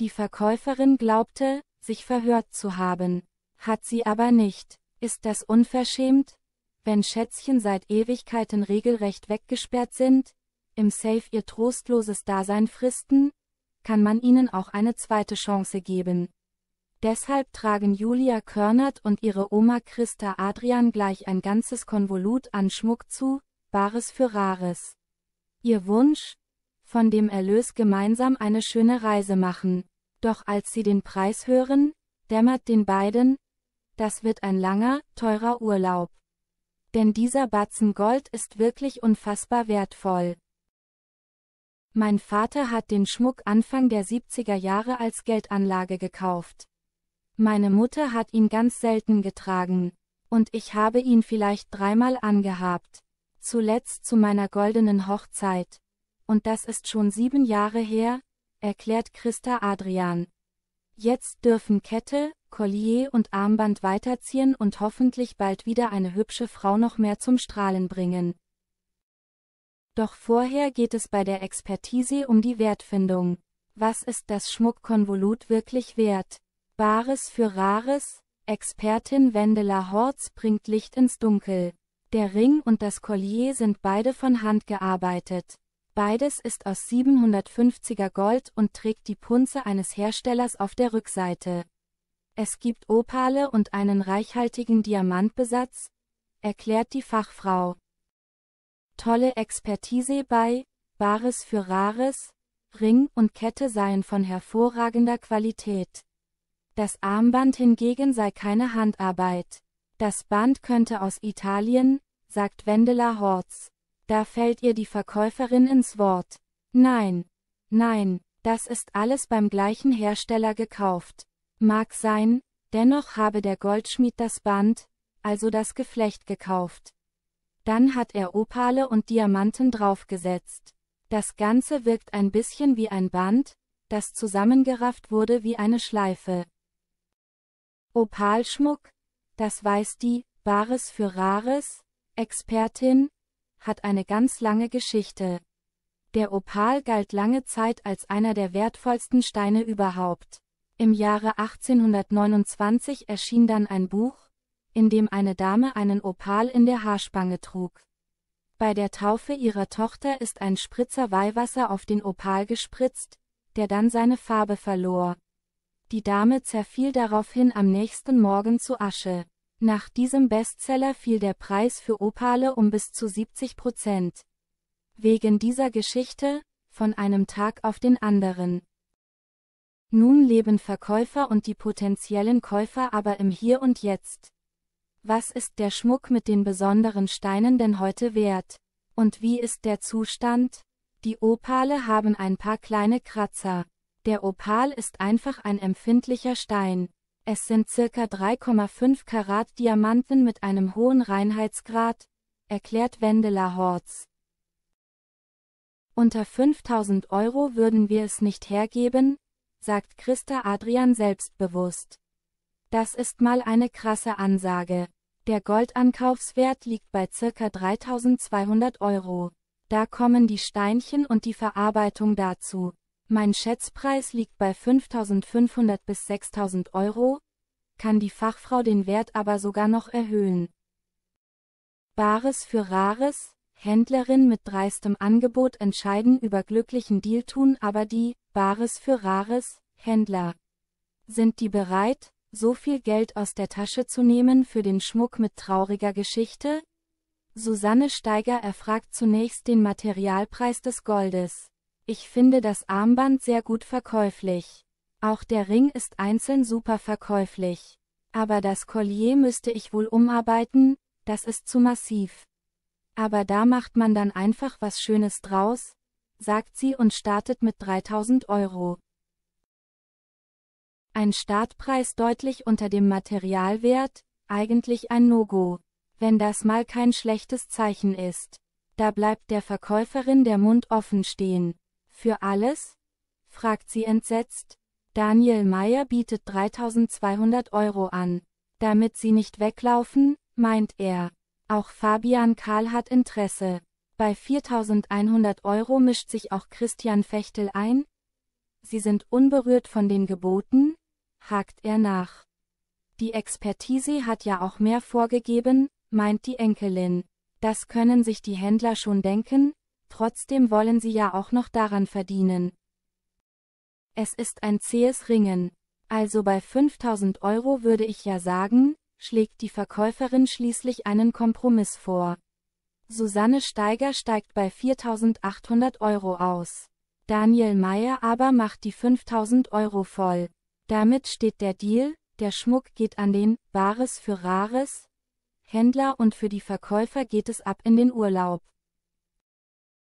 Die Verkäuferin glaubte, sich verhört zu haben, hat sie aber nicht. Ist das unverschämt? Wenn Schätzchen seit Ewigkeiten regelrecht weggesperrt sind, im Safe ihr trostloses Dasein fristen, kann man ihnen auch eine zweite Chance geben. Deshalb tragen Julia Körnert und ihre Oma Christa Adrian gleich ein ganzes Konvolut an Schmuck zu, Bares für Rares. Ihr Wunsch, von dem Erlös gemeinsam eine schöne Reise machen. Doch als sie den Preis hören, dämmert den beiden, das wird ein langer, teurer Urlaub. Denn dieser Batzen Gold ist wirklich unfassbar wertvoll. Mein Vater hat den Schmuck Anfang der 70er Jahre als Geldanlage gekauft. Meine Mutter hat ihn ganz selten getragen. Und ich habe ihn vielleicht dreimal angehabt. Zuletzt zu meiner goldenen Hochzeit. Und das ist schon sieben Jahre her, erklärt Christa Adrian. Jetzt dürfen Kette, Collier und Armband weiterziehen und hoffentlich bald wieder eine hübsche Frau noch mehr zum Strahlen bringen. Doch vorher geht es bei der Expertise um die Wertfindung. Was ist das Schmuckkonvolut wirklich wert? Bares für Rares? Expertin Wendela Horz bringt Licht ins Dunkel. Der Ring und das Collier sind beide von Hand gearbeitet. Beides ist aus 750er Gold und trägt die Punze eines Herstellers auf der Rückseite. Es gibt Opale und einen reichhaltigen Diamantbesatz, erklärt die Fachfrau. Tolle Expertise bei Bares für Rares, Ring und Kette seien von hervorragender Qualität. Das Armband hingegen sei keine Handarbeit. Das Band könnte aus Italien, sagt Wendela Horz. Da fällt ihr die Verkäuferin ins Wort. Nein, nein, das ist alles beim gleichen Hersteller gekauft. Mag sein, dennoch habe der Goldschmied das Band, also das Geflecht gekauft. Dann hat er Opale und Diamanten draufgesetzt. Das Ganze wirkt ein bisschen wie ein Band, das zusammengerafft wurde wie eine Schleife. Opalschmuck, das weiß die, Bares für Rares, Expertin, hat eine ganz lange Geschichte. Der Opal galt lange Zeit als einer der wertvollsten Steine überhaupt. Im Jahre 1829 erschien dann ein Buch, in dem eine Dame einen Opal in der Haarspange trug. Bei der Taufe ihrer Tochter ist ein Spritzer Weihwasser auf den Opal gespritzt, der dann seine Farbe verlor. Die Dame zerfiel daraufhin am nächsten Morgen zu Asche. Nach diesem Bestseller fiel der Preis für Opale um bis zu 70 Prozent. Wegen dieser Geschichte, von einem Tag auf den anderen. Nun leben Verkäufer und die potenziellen Käufer aber im Hier und Jetzt. Was ist der Schmuck mit den besonderen Steinen denn heute wert? Und wie ist der Zustand? Die Opale haben ein paar kleine Kratzer. Der Opal ist einfach ein empfindlicher Stein. Es sind circa 3,5 Karat Diamanten mit einem hohen Reinheitsgrad, erklärt Wendela Horz. Unter 5000 Euro würden wir es nicht hergeben, sagt Christa Adrian selbstbewusst. Das ist mal eine krasse Ansage. Der Goldankaufswert liegt bei circa 3200 Euro. Da kommen die Steinchen und die Verarbeitung dazu. Mein Schätzpreis liegt bei 5.500 bis 6.000 Euro, kann die Fachfrau den Wert aber sogar noch erhöhen. Bares für Rares, Händlerin mit dreistem Angebot entscheiden über glücklichen Deal tun aber die, Bares für Rares, Händler. Sind die bereit, so viel Geld aus der Tasche zu nehmen für den Schmuck mit trauriger Geschichte? Susanne Steiger erfragt zunächst den Materialpreis des Goldes. Ich finde das Armband sehr gut verkäuflich. Auch der Ring ist einzeln super verkäuflich. Aber das Collier müsste ich wohl umarbeiten, das ist zu massiv. Aber da macht man dann einfach was Schönes draus, sagt sie und startet mit 3000 Euro. Ein Startpreis deutlich unter dem Materialwert, eigentlich ein No-Go. Wenn das mal kein schlechtes Zeichen ist. Da bleibt der Verkäuferin der Mund offen stehen. Für alles? fragt sie entsetzt. Daniel Meyer bietet 3200 Euro an. Damit sie nicht weglaufen, meint er. Auch Fabian Karl hat Interesse. Bei 4100 Euro mischt sich auch Christian Fechtel ein. Sie sind unberührt von den Geboten? hakt er nach. Die Expertise hat ja auch mehr vorgegeben, meint die Enkelin. Das können sich die Händler schon denken, trotzdem wollen sie ja auch noch daran verdienen. Es ist ein zähes Ringen. Also bei 5000 Euro würde ich ja sagen, schlägt die Verkäuferin schließlich einen Kompromiss vor. Susanne Steiger steigt bei 4800 Euro aus. Daniel Meyer aber macht die 5000 Euro voll. Damit steht der Deal, der Schmuck geht an den Bares für Rares Händler und für die Verkäufer geht es ab in den Urlaub.